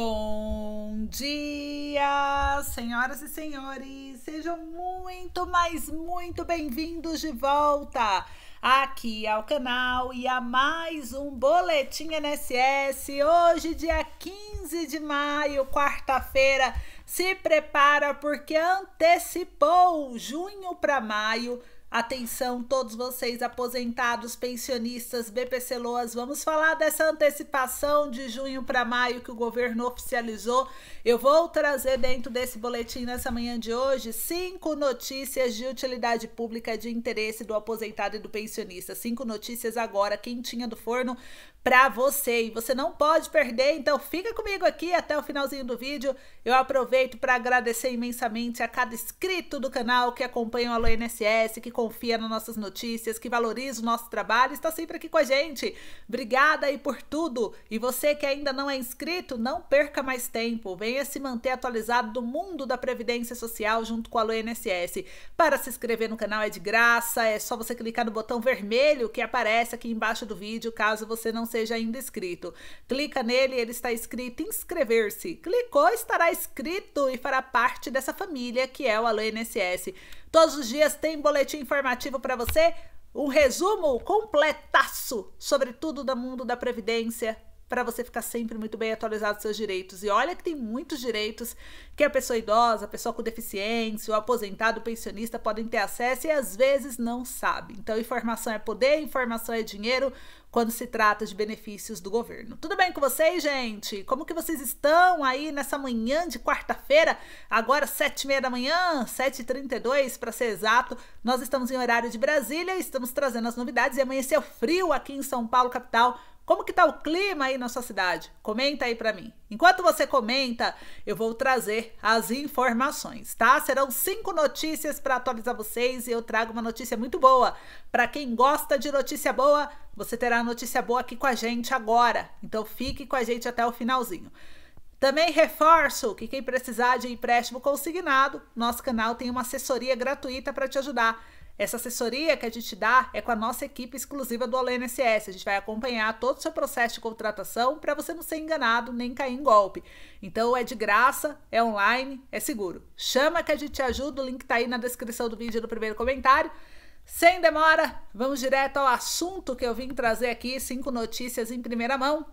Bom dia, senhoras e senhores! Sejam muito, mas muito bem-vindos de volta aqui ao canal e a mais um Boletim NSS. Hoje, dia 15 de maio, quarta-feira, se prepara porque antecipou junho para maio Atenção, todos vocês aposentados, pensionistas, BPC Loas, vamos falar dessa antecipação de junho para maio que o governo oficializou. Eu vou trazer dentro desse boletim nessa manhã de hoje cinco notícias de utilidade pública de interesse do aposentado e do pensionista. Cinco notícias agora, quentinha do forno, para você e você não pode perder. Então fica comigo aqui até o finalzinho do vídeo. Eu aproveito para agradecer imensamente a cada inscrito do canal que acompanha o Alô NSS, que confia nas nossas notícias, que valoriza o nosso trabalho, está sempre aqui com a gente. Obrigada aí por tudo. E você que ainda não é inscrito, não perca mais tempo. Venha se manter atualizado do mundo da previdência social junto com o Alô NSS. Para se inscrever no canal é de graça, é só você clicar no botão vermelho que aparece aqui embaixo do vídeo, caso você não seja seja ainda inscrito. Clica nele, ele está escrito inscrever-se. Clicou, estará inscrito e fará parte dessa família que é o Alô INSS. Todos os dias tem boletim informativo para você, um resumo completaço sobre tudo do mundo da previdência, para você ficar sempre muito bem atualizado dos seus direitos. E olha que tem muitos direitos que a pessoa idosa, a pessoa com deficiência, o aposentado, o pensionista podem ter acesso e às vezes não sabe. Então, informação é poder, informação é dinheiro quando se trata de benefícios do governo. Tudo bem com vocês, gente? Como que vocês estão aí nessa manhã de quarta-feira? Agora, sete e meia da manhã, sete e trinta e dois, para ser exato. Nós estamos em horário de Brasília, e estamos trazendo as novidades e amanheceu frio aqui em São Paulo, capital. Como que tá o clima aí na sua cidade? Comenta aí para mim. Enquanto você comenta, eu vou trazer as informações, tá? Serão cinco notícias para atualizar vocês e eu trago uma notícia muito boa. Para quem gosta de notícia boa, você terá notícia boa aqui com a gente agora. Então fique com a gente até o finalzinho. Também reforço que quem precisar de empréstimo consignado, nosso canal tem uma assessoria gratuita para te ajudar. Essa assessoria que a gente dá é com a nossa equipe exclusiva do OLNSS. A gente vai acompanhar todo o seu processo de contratação para você não ser enganado nem cair em golpe. Então é de graça, é online, é seguro. Chama que a gente te ajuda, o link está aí na descrição do vídeo no primeiro comentário. Sem demora, vamos direto ao assunto que eu vim trazer aqui, cinco notícias em primeira mão.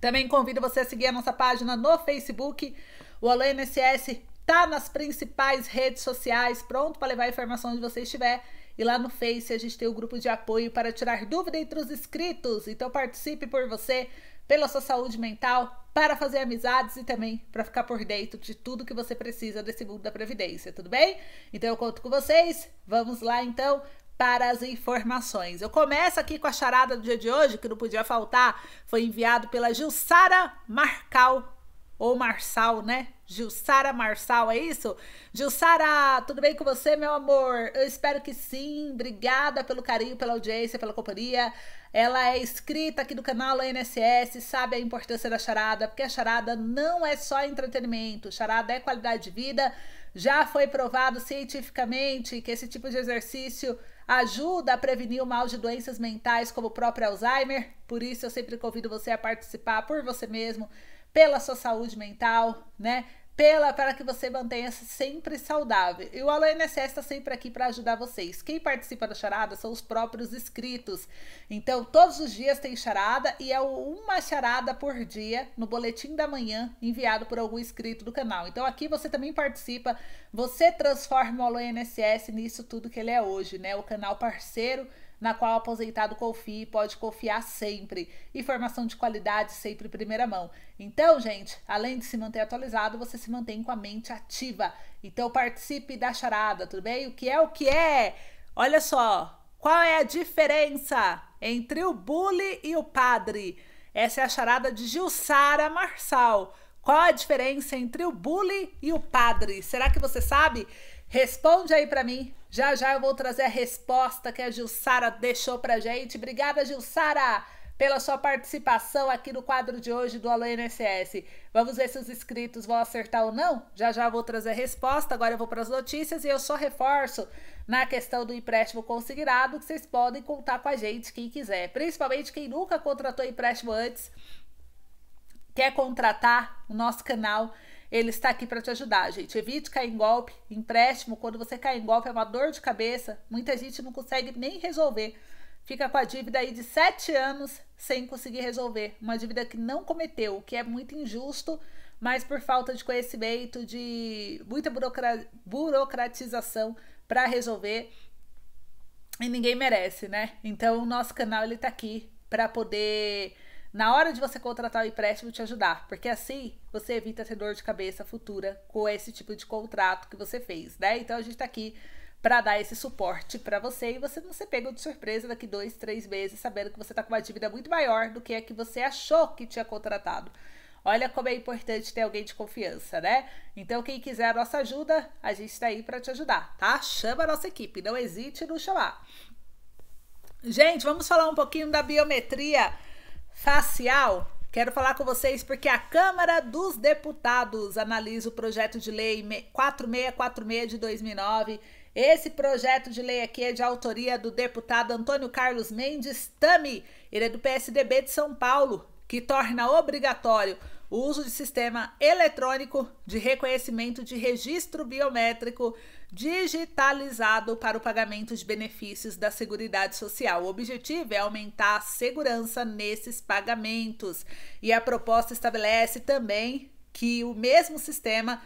Também convido você a seguir a nossa página no Facebook, o OLNSS Tá nas principais redes sociais, pronto para levar a informação onde você estiver. E lá no Face a gente tem o grupo de apoio para tirar dúvida entre os inscritos. Então participe por você, pela sua saúde mental, para fazer amizades e também para ficar por dentro de tudo que você precisa desse mundo da previdência, tudo bem? Então eu conto com vocês. Vamos lá então para as informações. Eu começo aqui com a charada do dia de hoje, que não podia faltar, foi enviado pela Gilsara Marcal ou Marçal, né? Jussara Marçal, é isso? Jussara, tudo bem com você, meu amor? Eu espero que sim. Obrigada pelo carinho, pela audiência, pela companhia. Ela é inscrita aqui no canal ANSS, sabe a importância da charada, porque a charada não é só entretenimento, charada é qualidade de vida. Já foi provado cientificamente que esse tipo de exercício ajuda a prevenir o mal de doenças mentais como o próprio Alzheimer. Por isso eu sempre convido você a participar por você mesmo, pela sua saúde mental, né? pela para que você mantenha-se sempre saudável. E o Alô NSS está sempre aqui para ajudar vocês. Quem participa da charada são os próprios inscritos. Então, todos os dias tem charada e é uma charada por dia no boletim da manhã enviado por algum inscrito do canal. Então, aqui você também participa, você transforma o Alô NSS nisso tudo que ele é hoje, né? O canal parceiro na qual o aposentado confia e pode confiar sempre. Informação de qualidade sempre primeira mão. Então, gente, além de se manter atualizado, você se mantém com a mente ativa. Então, participe da charada, tudo bem? O que é o que é? Olha só, qual é a diferença entre o bully e o padre? Essa é a charada de Gilsara Marçal. Qual a diferença entre o bully e o padre? Será que você sabe? Responde aí para mim já já eu vou trazer a resposta que a Gilsara deixou pra gente. Obrigada, Gilsara, pela sua participação aqui no quadro de hoje do Alô NSS. Vamos ver se os inscritos vão acertar ou não. Já já eu vou trazer a resposta. Agora eu vou para as notícias e eu só reforço na questão do empréstimo consignado que vocês podem contar com a gente quem quiser, principalmente quem nunca contratou empréstimo antes quer contratar o nosso canal ele está aqui para te ajudar, gente. Evite cair em golpe, empréstimo. Quando você cai em golpe, é uma dor de cabeça. Muita gente não consegue nem resolver. Fica com a dívida aí de sete anos sem conseguir resolver. Uma dívida que não cometeu, o que é muito injusto, mas por falta de conhecimento, de muita burocra burocratização para resolver. E ninguém merece, né? Então, o nosso canal ele tá aqui para poder na hora de você contratar o empréstimo te ajudar, porque assim você evita ter dor de cabeça futura com esse tipo de contrato que você fez, né? Então a gente tá aqui para dar esse suporte para você e você não ser pego de surpresa daqui dois, três meses sabendo que você tá com uma dívida muito maior do que a que você achou que tinha contratado. Olha como é importante ter alguém de confiança, né? Então, quem quiser a nossa ajuda, a gente está aí para te ajudar, tá? Chama a nossa equipe, não hesite no chamar. Gente, vamos falar um pouquinho da biometria facial? Quero falar com vocês porque a Câmara dos Deputados analisa o projeto de lei 4646 de 2009. Esse projeto de lei aqui é de autoria do deputado Antônio Carlos Mendes Tami, ele é do PSDB de São Paulo, que torna obrigatório o uso de sistema eletrônico de reconhecimento de registro biométrico digitalizado para o pagamento de benefícios da Seguridade Social. O objetivo é aumentar a segurança nesses pagamentos. E a proposta estabelece também que o mesmo sistema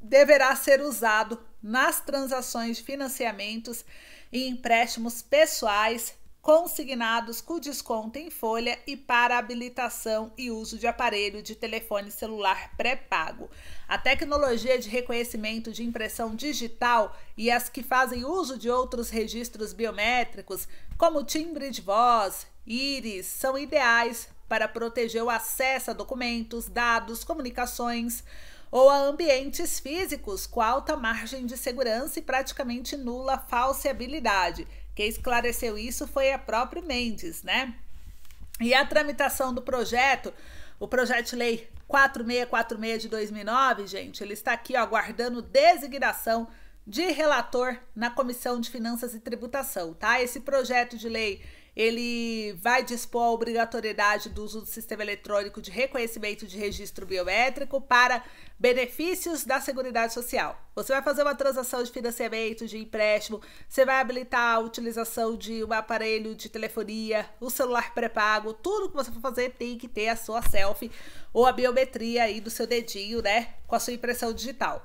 deverá ser usado nas transações de financiamentos e empréstimos pessoais consignados com desconto em folha e para habilitação e uso de aparelho de telefone celular pré-pago. A tecnologia de reconhecimento de impressão digital e as que fazem uso de outros registros biométricos, como timbre de voz, íris, são ideais para proteger o acesso a documentos, dados, comunicações ou a ambientes físicos com alta margem de segurança e praticamente nula falseabilidade quem esclareceu isso foi a própria Mendes, né? E a tramitação do projeto, o projeto de lei 4646 de 2009, gente, ele está aqui ó, aguardando designação de relator na Comissão de Finanças e Tributação, tá? Esse projeto de lei ele vai dispor a obrigatoriedade do uso do sistema eletrônico de reconhecimento de registro biométrico para benefícios da Seguridade Social. Você vai fazer uma transação de financiamento, de empréstimo, você vai habilitar a utilização de um aparelho de telefonia, o um celular pré-pago, tudo que você for fazer tem que ter a sua selfie ou a biometria aí do seu dedinho, né, com a sua impressão digital.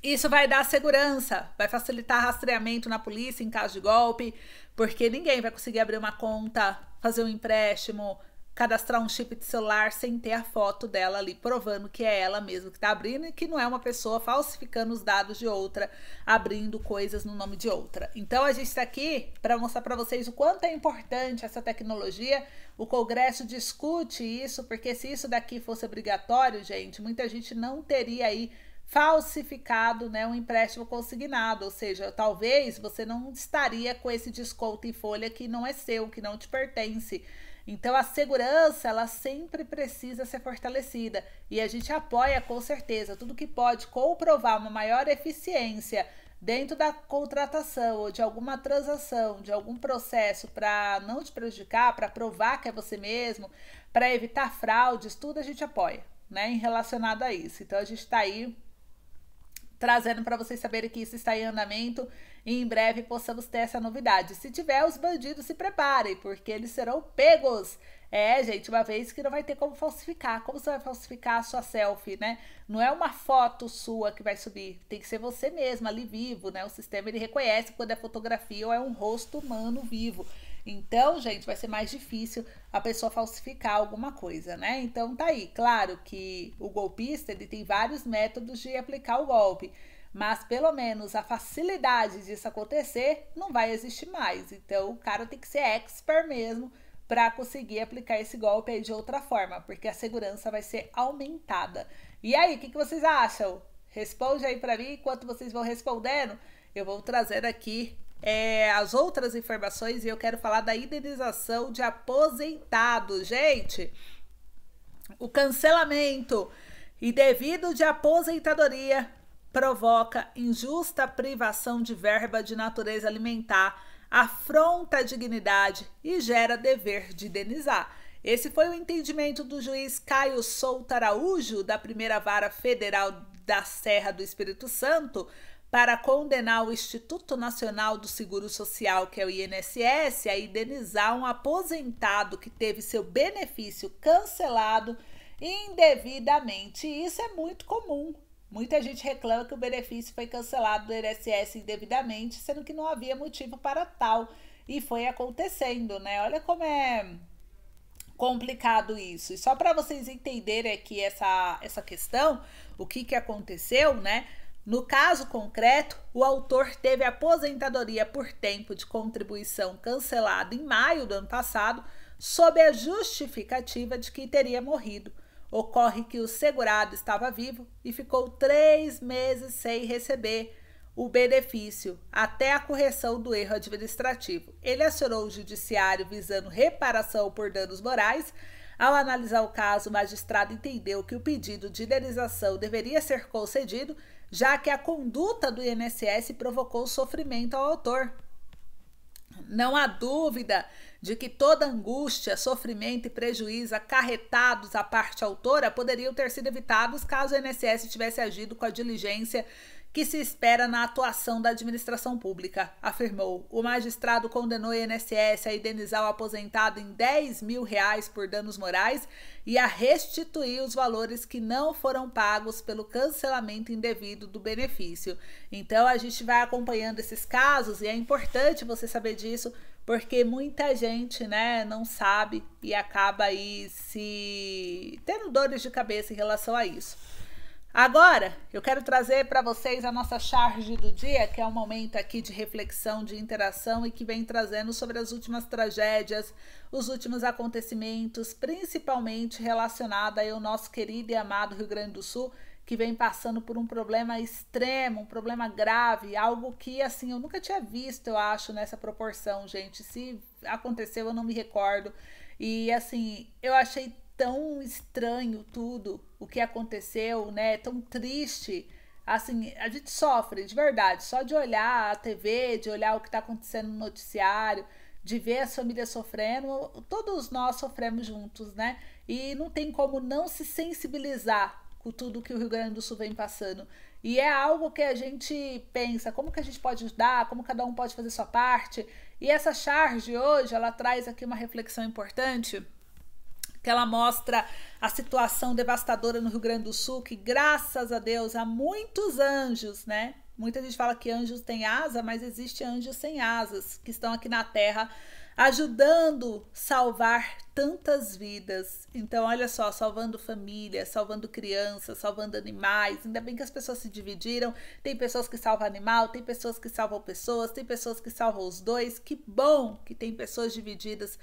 Isso vai dar segurança, vai facilitar rastreamento na polícia em caso de golpe, porque ninguém vai conseguir abrir uma conta, fazer um empréstimo, cadastrar um chip de celular sem ter a foto dela ali, provando que é ela mesma que está abrindo e que não é uma pessoa falsificando os dados de outra, abrindo coisas no nome de outra. Então a gente está aqui para mostrar para vocês o quanto é importante essa tecnologia. O Congresso discute isso, porque se isso daqui fosse obrigatório, gente, muita gente não teria aí falsificado né, um empréstimo consignado, ou seja, talvez você não estaria com esse desconto em folha que não é seu, que não te pertence. Então a segurança ela sempre precisa ser fortalecida e a gente apoia com certeza tudo que pode comprovar uma maior eficiência dentro da contratação ou de alguma transação, de algum processo para não te prejudicar, para provar que é você mesmo, para evitar fraudes, tudo a gente apoia, né, em relacionado a isso. Então a gente está aí trazendo para vocês saberem que isso está em andamento e em breve possamos ter essa novidade. Se tiver, os bandidos se preparem, porque eles serão pegos. É, gente, uma vez que não vai ter como falsificar. Como você vai falsificar a sua selfie, né? Não é uma foto sua que vai subir, tem que ser você mesma ali vivo, né? O sistema ele reconhece quando é fotografia ou é um rosto humano vivo. Então, gente, vai ser mais difícil a pessoa falsificar alguma coisa, né? Então tá aí, claro que o golpista ele tem vários métodos de aplicar o golpe, mas pelo menos a facilidade disso acontecer não vai existir mais. Então, o cara tem que ser expert mesmo para conseguir aplicar esse golpe aí de outra forma, porque a segurança vai ser aumentada. E aí, o que, que vocês acham? Responde aí para mim, enquanto vocês vão respondendo, eu vou trazer aqui é, as outras informações e eu quero falar da indenização de aposentados. Gente, o cancelamento indevido de aposentadoria provoca injusta privação de verba de natureza alimentar, afronta a dignidade e gera dever de indenizar. Esse foi o entendimento do juiz Caio Souto Araújo, da primeira vara federal da Serra do Espírito Santo, para condenar o Instituto Nacional do Seguro Social, que é o INSS, a indenizar um aposentado que teve seu benefício cancelado indevidamente. E isso é muito comum. Muita gente reclama que o benefício foi cancelado do INSS indevidamente, sendo que não havia motivo para tal. E foi acontecendo, né? Olha como é complicado isso. E só para vocês entenderem aqui essa, essa questão, o que, que aconteceu, né? No caso concreto, o autor teve aposentadoria por tempo de contribuição cancelada em maio do ano passado, sob a justificativa de que teria morrido. Ocorre que o segurado estava vivo e ficou três meses sem receber o benefício até a correção do erro administrativo. Ele acionou o judiciário visando reparação por danos morais. Ao analisar o caso, o magistrado entendeu que o pedido de indenização deveria ser concedido já que a conduta do INSS provocou sofrimento ao autor. Não há dúvida de que toda angústia, sofrimento e prejuízo acarretados à parte autora poderiam ter sido evitados caso o INSS tivesse agido com a diligência que se espera na atuação da administração pública, afirmou. O magistrado condenou o INSS a indenizar o aposentado em 10 mil reais por danos morais e a restituir os valores que não foram pagos pelo cancelamento indevido do benefício. Então a gente vai acompanhando esses casos e é importante você saber disso porque muita gente, né, não sabe e acaba aí se tendo dores de cabeça em relação a isso. Agora, eu quero trazer para vocês a nossa charge do dia, que é um momento aqui de reflexão, de interação e que vem trazendo sobre as últimas tragédias, os últimos acontecimentos, principalmente relacionada ao nosso querido e amado Rio Grande do Sul, que vem passando por um problema extremo, um problema grave, algo que assim eu nunca tinha visto, eu acho, nessa proporção, gente. Se aconteceu, eu não me recordo. E assim, eu achei tão estranho tudo o que aconteceu, né? Tão triste. Assim, a gente sofre de verdade, só de olhar a TV, de olhar o que está acontecendo no noticiário, de ver as famílias sofrendo, todos nós sofremos juntos, né? E não tem como não se sensibilizar com tudo que o Rio Grande do Sul vem passando. E é algo que a gente pensa, como que a gente pode ajudar, como cada um pode fazer sua parte. E essa charge hoje, ela traz aqui uma reflexão importante que ela mostra a situação devastadora no Rio Grande do Sul, que graças a Deus há muitos anjos, né? Muita gente fala que anjos têm asa, mas existe anjos sem asas que estão aqui na Terra ajudando salvar tantas vidas. Então, olha só, salvando famílias, salvando crianças, salvando animais. Ainda bem que as pessoas se dividiram. Tem pessoas que salvam animal, tem pessoas que salvam pessoas, tem pessoas que salvam os dois. Que bom que tem pessoas divididas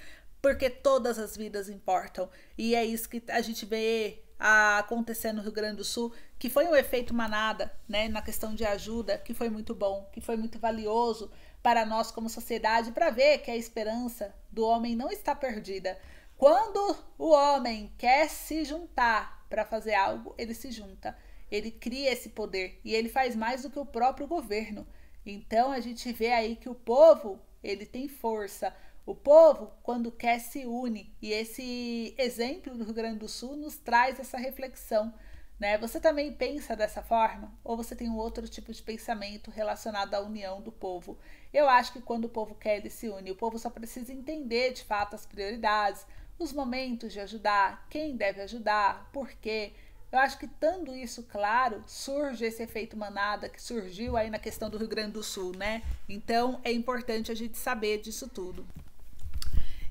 porque todas as vidas importam. E é isso que a gente vê ah, acontecendo no Rio Grande do Sul, que foi um efeito manada, né, na questão de ajuda, que foi muito bom, que foi muito valioso para nós como sociedade, para ver que a esperança do homem não está perdida. Quando o homem quer se juntar para fazer algo, ele se junta, ele cria esse poder e ele faz mais do que o próprio governo. Então a gente vê aí que o povo, ele tem força o povo, quando quer, se une. E esse exemplo do Rio Grande do Sul nos traz essa reflexão. Né? Você também pensa dessa forma? Ou você tem um outro tipo de pensamento relacionado à união do povo? Eu acho que quando o povo quer, ele se une. O povo só precisa entender de fato as prioridades, os momentos de ajudar, quem deve ajudar, por quê. Eu acho que, tendo isso claro, surge esse efeito manada que surgiu aí na questão do Rio Grande do Sul, né? Então é importante a gente saber disso tudo.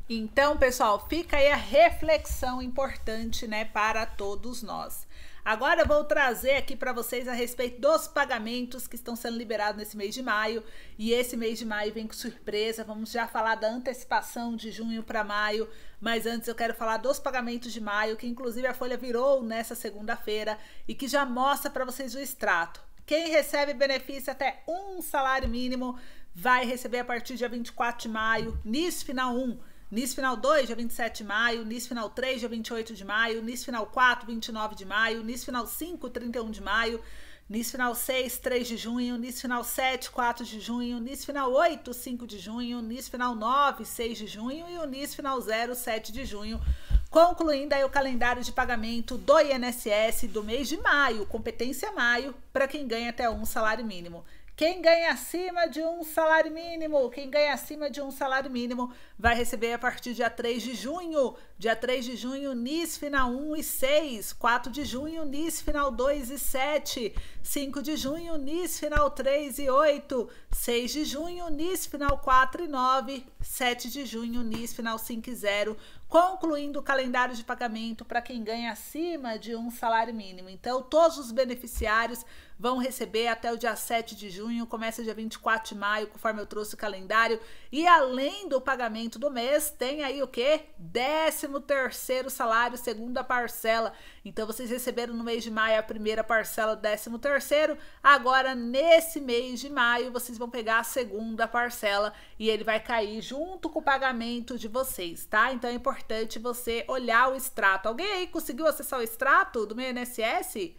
Então, pessoal, fica aí a reflexão importante, né, para todos nós. Agora eu vou trazer aqui para vocês a respeito dos pagamentos que estão sendo liberados nesse mês de maio. E esse mês de maio vem com surpresa. Vamos já falar da antecipação de junho para maio. Mas antes eu quero falar dos pagamentos de maio, que inclusive a folha virou nessa segunda-feira e que já mostra para vocês o extrato. Quem recebe benefício até um salário mínimo vai receber a partir do dia 24 de maio, NIS Final 1 NIS final 2, dia 27 de maio, NIS final 3, dia 28 de maio, NIS final 4, 29 de maio, NIS final 5, 31 de maio, NIS final 6, 3 de junho, NIS final 7, 4 de junho, NIS final 8, 5 de junho, NIS final 9, 6 de junho e o NIS final 0, 7 de junho. Concluindo aí o calendário de pagamento do INSS do mês de maio, competência maio, para quem ganha até um salário mínimo. Quem ganha acima de um salário mínimo, quem ganha acima de um salário mínimo vai receber a partir do dia 3 de junho. Dia 3 de junho, NIS final 1 e 6. 4 de junho, NIS final 2 e 7. 5 de junho, NIS final 3 e 8. 6 de junho, NIS final 4 e 9. 7 de junho, NIS final 5 e 0 concluindo o calendário de pagamento para quem ganha acima de um salário mínimo. Então, todos os beneficiários vão receber até o dia 7 de junho, começa dia 24 de maio, conforme eu trouxe o calendário. E além do pagamento do mês, tem aí o quê? 13º salário, segunda parcela. Então vocês receberam no mês de maio a primeira parcela, 13º. Agora nesse mês de maio vocês vão pegar a segunda parcela e ele vai cair junto com o pagamento de vocês, tá? Então é importante você olhar o extrato. Alguém aí conseguiu acessar o extrato do meu INSS?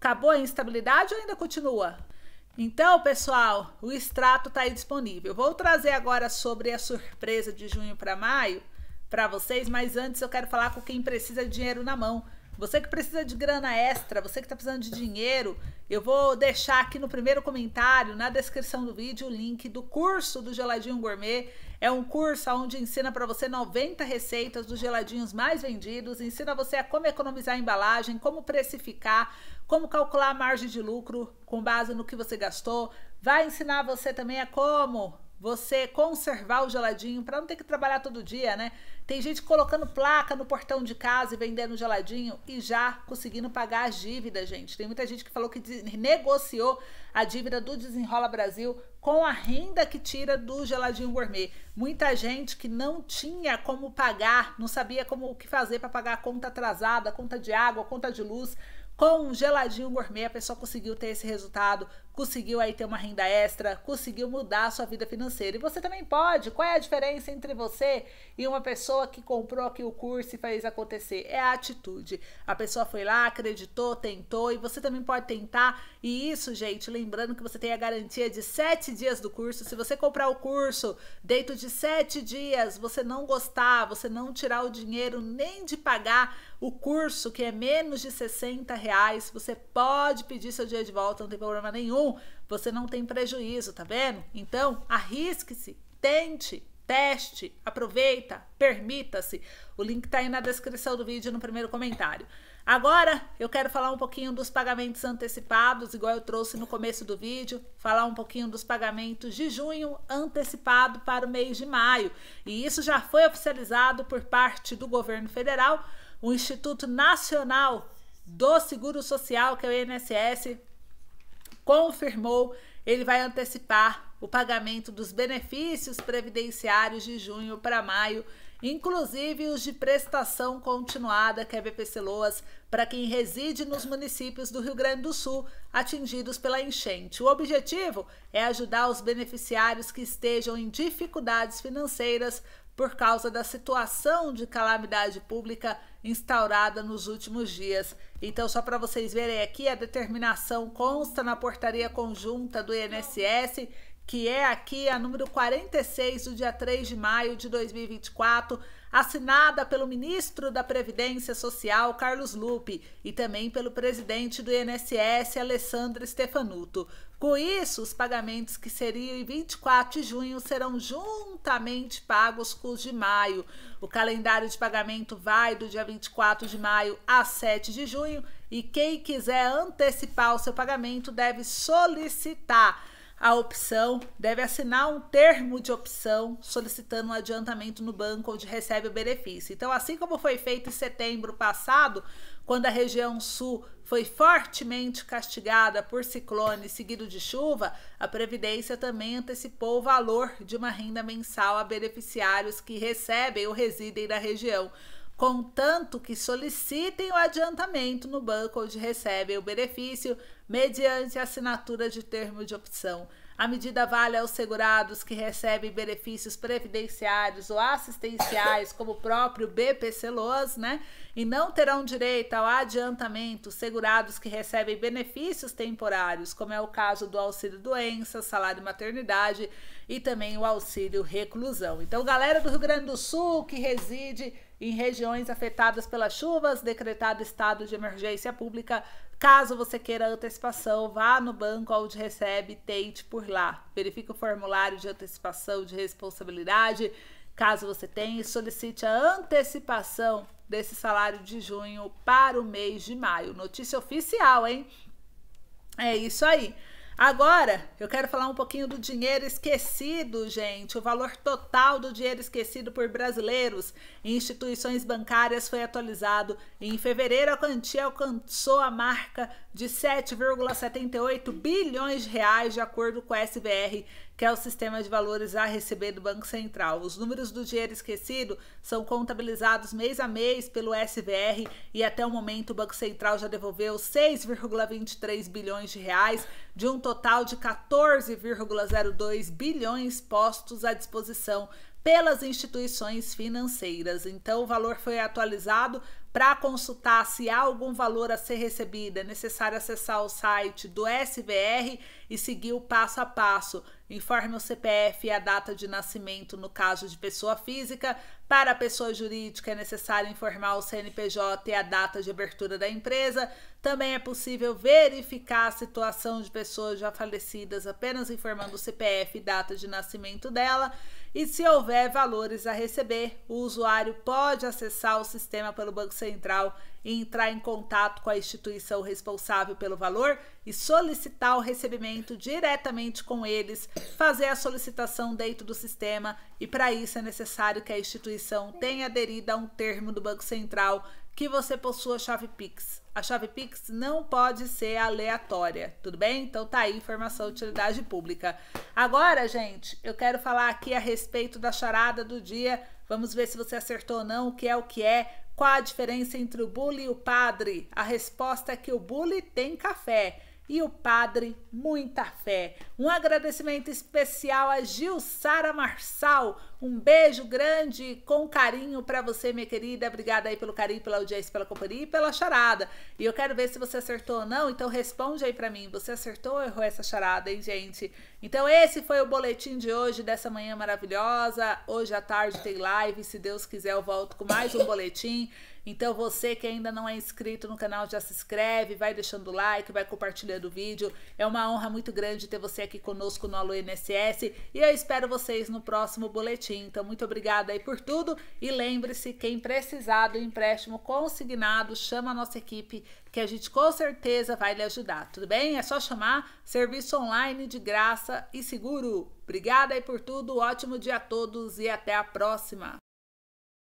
Acabou a instabilidade ou ainda continua? Então, pessoal, o extrato está aí disponível. Vou trazer agora sobre a surpresa de junho para maio para vocês, mas antes eu quero falar com quem precisa de dinheiro na mão. Você que precisa de grana extra, você que está precisando de dinheiro, eu vou deixar aqui no primeiro comentário, na descrição do vídeo, o link do curso do Geladinho Gourmet é um curso onde ensina para você 90 receitas dos geladinhos mais vendidos, ensina você a como economizar a embalagem, como precificar, como calcular a margem de lucro com base no que você gastou. Vai ensinar você também a como você conservar o geladinho para não ter que trabalhar todo dia, né? Tem gente colocando placa no portão de casa e vendendo geladinho e já conseguindo pagar as dívidas, gente. Tem muita gente que falou que negociou a dívida do Desenrola Brasil com a renda que tira do geladinho gourmet. Muita gente que não tinha como pagar, não sabia como o que fazer para pagar a conta atrasada, a conta de água, a conta de luz, com um geladinho gourmet, a pessoa conseguiu ter esse resultado conseguiu aí ter uma renda extra, conseguiu mudar a sua vida financeira. E você também pode. Qual é a diferença entre você e uma pessoa que comprou aqui o curso e fez acontecer? É a atitude. A pessoa foi lá, acreditou, tentou e você também pode tentar. E isso, gente, lembrando que você tem a garantia de sete dias do curso. Se você comprar o curso dentro de sete dias, você não gostar, você não tirar o dinheiro nem de pagar o curso, que é menos de 60 reais, você pode pedir seu dia de volta, não tem problema nenhum você não tem prejuízo, tá vendo? Então, arrisque-se, tente, teste, aproveita, permita-se. O link está aí na descrição do vídeo no primeiro comentário. Agora eu quero falar um pouquinho dos pagamentos antecipados, igual eu trouxe no começo do vídeo, falar um pouquinho dos pagamentos de junho antecipado para o mês de maio. E isso já foi oficializado por parte do governo federal. O Instituto Nacional do Seguro Social, que é o INSS, confirmou, ele vai antecipar o pagamento dos benefícios previdenciários de junho para maio, inclusive os de prestação continuada que é BPC Loas para quem reside nos municípios do Rio Grande do Sul atingidos pela enchente. O objetivo é ajudar os beneficiários que estejam em dificuldades financeiras por causa da situação de calamidade pública instaurada nos últimos dias. Então, só para vocês verem aqui, a determinação consta na portaria conjunta do INSS que é aqui a número 46 do dia 3 de maio de 2024, assinada pelo ministro da Previdência Social, Carlos Lupe, e também pelo presidente do INSS, Alessandro Stefanuto. Com isso, os pagamentos que seriam em 24 de junho serão juntamente pagos com os de maio. O calendário de pagamento vai do dia 24 de maio a 7 de junho e quem quiser antecipar o seu pagamento deve solicitar a opção, deve assinar um termo de opção solicitando um adiantamento no banco onde recebe o benefício. Então, assim como foi feito em setembro passado, quando a região sul foi fortemente castigada por ciclone seguido de chuva, a Previdência também antecipou o valor de uma renda mensal a beneficiários que recebem ou residem na região contanto que solicitem o adiantamento no banco onde recebem o benefício, mediante assinatura de termo de opção. A medida vale aos segurados que recebem benefícios previdenciários ou assistenciais, como o próprio BPC Loas, né? E não terão direito ao adiantamento segurados que recebem benefícios temporários, como é o caso do auxílio doença, salário maternidade e também o auxílio reclusão. Então, galera do Rio Grande do Sul que reside em regiões afetadas pelas chuvas, decretado estado de emergência pública. Caso você queira antecipação, vá no banco onde recebe e tente por lá. Verifique o formulário de antecipação de responsabilidade. Caso você tenha, solicite a antecipação desse salário de junho para o mês de maio. Notícia oficial, hein? É isso aí. Agora, eu quero falar um pouquinho do dinheiro esquecido, gente. O valor total do dinheiro esquecido por brasileiros em instituições bancárias foi atualizado. Em fevereiro, a quantia alcançou a marca de 7,78 bilhões de reais, de acordo com a SBR, que é o sistema de valores a receber do Banco Central. Os números do dinheiro esquecido são contabilizados mês a mês pelo SVR e até o momento o Banco Central já devolveu 6,23 bilhões de reais de um total de 14,02 bilhões postos à disposição pelas instituições financeiras. Então, o valor foi atualizado para consultar se há algum valor a ser recebido, é necessário acessar o site do SBR e seguir o passo a passo. Informe o CPF e a data de nascimento no caso de pessoa física. Para a pessoa jurídica, é necessário informar o CNPJ e a data de abertura da empresa. Também é possível verificar a situação de pessoas já falecidas apenas informando o CPF e data de nascimento dela. E se houver valores a receber, o usuário pode acessar o sistema pelo Banco Central e entrar em contato com a instituição responsável pelo valor e solicitar o recebimento diretamente com eles, fazer a solicitação dentro do sistema e para isso é necessário que a instituição tenha aderido a um termo do Banco Central que você possua chave Pix. A chave Pix não pode ser aleatória, tudo bem? Então tá aí informação de utilidade pública. Agora, gente, eu quero falar aqui a respeito da charada do dia. Vamos ver se você acertou ou não, o que é o que é. Qual a diferença entre o bully e o padre? A resposta é que o bully tem café e o padre muita fé. Um agradecimento especial a Gilsara Marçal, um beijo grande, com carinho para você, minha querida. Obrigada aí pelo carinho, pela audiência, pela companhia e pela charada. E eu quero ver se você acertou ou não, então responde aí para mim. Você acertou ou errou essa charada, hein, gente? Então esse foi o boletim de hoje, dessa manhã maravilhosa. Hoje à tarde tem live, se Deus quiser eu volto com mais um boletim. Então você que ainda não é inscrito no canal já se inscreve, vai deixando like, vai compartilhando o vídeo. É uma honra muito grande ter você aqui conosco no Alô NSS e eu espero vocês no próximo boletim então, muito obrigada aí por tudo. E lembre-se, quem precisar do empréstimo consignado, chama a nossa equipe, que a gente com certeza vai lhe ajudar. Tudo bem? É só chamar serviço online de graça e seguro. Obrigada aí por tudo, ótimo dia a todos e até a próxima!